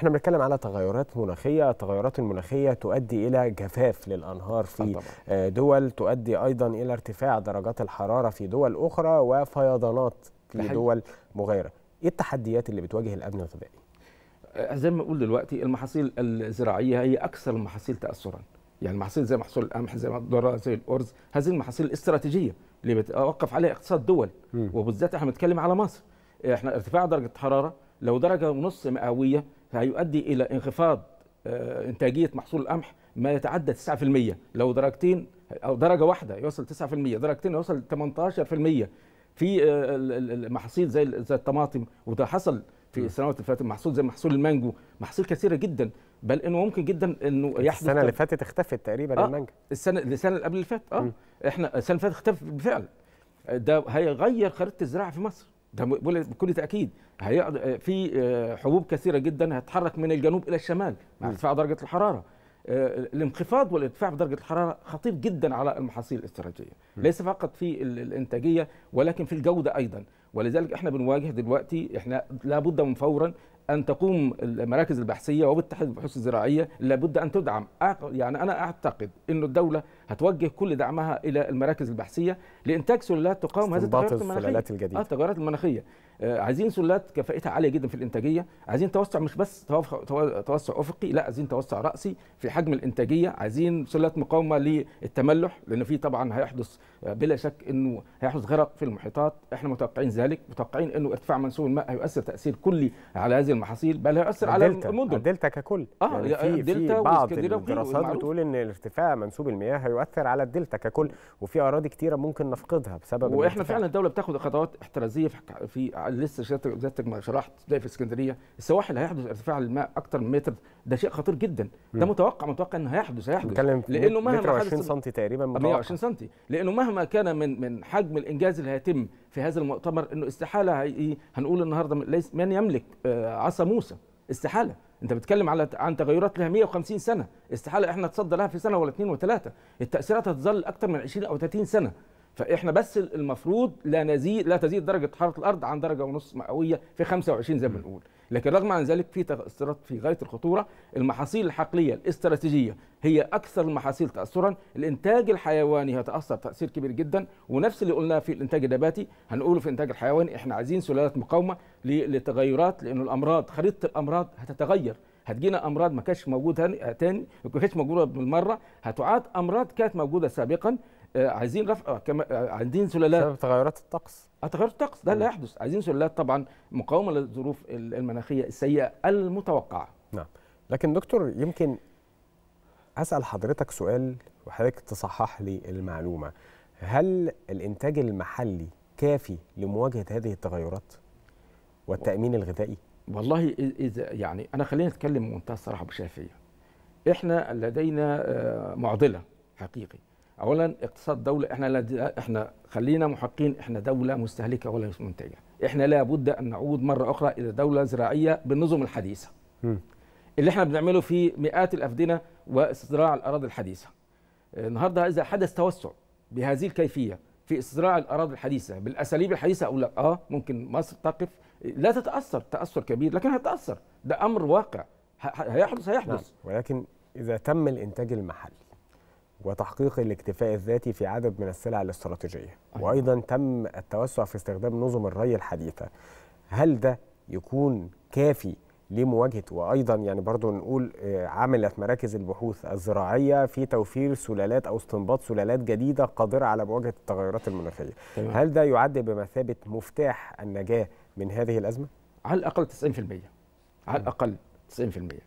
احنا بنتكلم على تغيرات مناخيه، التغيرات المناخيه تؤدي الى جفاف للانهار في طبعا. آه، دول، تؤدي ايضا الى ارتفاع درجات الحراره في دول اخرى وفيضانات في بحاجة. دول مغايره. ايه التحديات اللي بتواجه الامن الغذائي؟ آه، زي ما بقول دلوقتي المحاصيل الزراعيه هي اكثر المحاصيل تاثرا. يعني المحاصيل زي محصول القمح زي الذره زي الارز هذه المحاصيل الاستراتيجيه اللي بتوقف عليها اقتصاد دول وبالذات احنا بنتكلم على مصر احنا ارتفاع درجه الحراره لو درجه ونص مئويه فهيؤدي إلى انخفاض آه، إنتاجية محصول القمح ما يتعدى 9% لو درجتين أو درجة واحدة يوصل 9% درجتين يوصل 18% في المحاصيل آه، زي زي الطماطم وده حصل في السنوات اللي فاتت محصول زي محصول المانجو محاصيل كثيره جدا بل انه ممكن جدا انه يحدث السنه اللي فاتت اختفت تقريبا آه المانجا السنه السنه اللي قبل اللي فاتت اه م. احنا السنه اللي فاتت اختفت بالفعل ده هيغير خريطه الزراعه في مصر ده بكل تاكيد آه، في آه، حبوب كثيره جدا هتتحرك من الجنوب الى الشمال مع ارتفاع درجه الحراره آه، الانخفاض والارتفاع في درجه الحراره خطير جدا على المحاصيل الاستراتيجيه ليس فقط في الانتاجيه ولكن في الجوده ايضا ولذلك احنا بنواجه دلوقتي احنا لابد من فورا ان تقوم المراكز البحثيه وبالتحديد البحوث الزراعيه لابد ان تدعم يعني انا اعتقد انه الدوله هتوجه كل دعمها الى المراكز البحثيه لانتاج سلالات تقاوم هذه التغيرات المناخيه الجديده اه التغيرات المناخيه آه عايزين سلالات كفائتها عاليه جدا في الانتاجيه عايزين توسع مش بس توسع افقي لا عايزين توسع راسي في حجم الانتاجيه عايزين سلالات مقاومه للتملح لان في طبعا هيحدث بلا شك انه هيحدث غرق في المحيطات احنا متوقعين ذلك متوقعين انه ارتفاع منسوب الماء هيؤثر تاثير كلي على هذه المحاصيل بل هيؤثر على المدن دلتا ككل اه يعني في, دلتا في بعض الدراسات بتقول ان ارتفاع منسوب المياه هيؤثر على الدلتا ككل وفي اراضي كتيره ممكن نفقدها بسبب واحنا فعلا الدوله بتاخد خطوات احترازيه في, في لسه سيادتك ما شرحت في اسكندريه السواحل هيحدث ارتفاع الماء اكثر من متر ده شيء خطير جدا ده متوقع متوقع انه هيحدث هيحدث لانه مهما 20 سم تقريبا 120 سم لانه مهما كان من من حجم الانجاز اللي هيتم في هذا المؤتمر انه استحاله هنقول النهارده ليس من يملك آه، عصا موسى استحاله انت بتتكلم على عن تغيرات لها 150 سنه استحاله احنا نتصدى لها في سنه ولا اثنين وثلاثه التاثيرات هتظل اكثر من 20 او 30 سنه فاحنا بس المفروض لا نزيد لا تزيد درجه حراره الارض عن درجه ونص مئويه في 25 زي ما بنقول لكن رغم عن ذلك في تاثيرات في غايه الخطوره المحاصيل الحقليه الاستراتيجيه هي أكثر المحاصيل تأثرا الإنتاج الحيواني هيتأثر تأثير كبير جدا ونفس اللي قلناه في الإنتاج النباتي هنقوله في الإنتاج الحيواني إحنا عايزين سلالات مقاومة للتغيرات لأنه الأمراض خريطة الأمراض هتتغير هتجينا امراض ما كانتش موجوده تاني ما كانتش موجوده بالمره هتعاد امراض كانت موجوده سابقا آه، عايزين رفع آه، كما آه، عايزين سلالات بسبب تغيرات الطقس تغيرات الطقس ده اللي هيحدث عايزين سلالات طبعا مقاومه للظروف المناخيه السيئه المتوقعه نعم لكن دكتور يمكن هسال حضرتك سؤال وحضرتك تصحح لي المعلومه هل الانتاج المحلي كافي لمواجهه هذه التغيرات والتامين الغذائي والله اذا يعني انا خلينا نتكلم بمنتهى الصراحه بشفافيه احنا لدينا آه، معضله حقيقي اولا اقتصاد دوله احنا احنا خلينا محقين احنا دوله مستهلكه ولا منتجه احنا لابد ان نعود مره اخرى الى دوله زراعيه بالنظم الحديثه م. اللي احنا بنعمله في مئات الافدنه واستزراع الاراضي الحديثه. النهارده اذا حدث توسع بهذه الكيفيه في استزراع الاراضي الحديثه بالاساليب الحديثه اقول لك اه ممكن مصر تقف لا تتاثر تاثر كبير لكن هتتاثر ده امر واقع هيحدث هيحدث نعم. ولكن اذا تم الانتاج المحلي وتحقيق الاكتفاء الذاتي في عدد من السلع الاستراتيجيه أيوة. وايضا تم التوسع في استخدام نظم الري الحديثه هل ده يكون كافي لمواجهه وايضا يعني برضو نقول آه، عملت مراكز البحوث الزراعيه في توفير سلالات او استنباط سلالات جديده قادره على مواجهه التغيرات المناخيه طبعا. هل ده يعد بمثابه مفتاح النجاه من هذه الازمه على الاقل 90% على الاقل 90%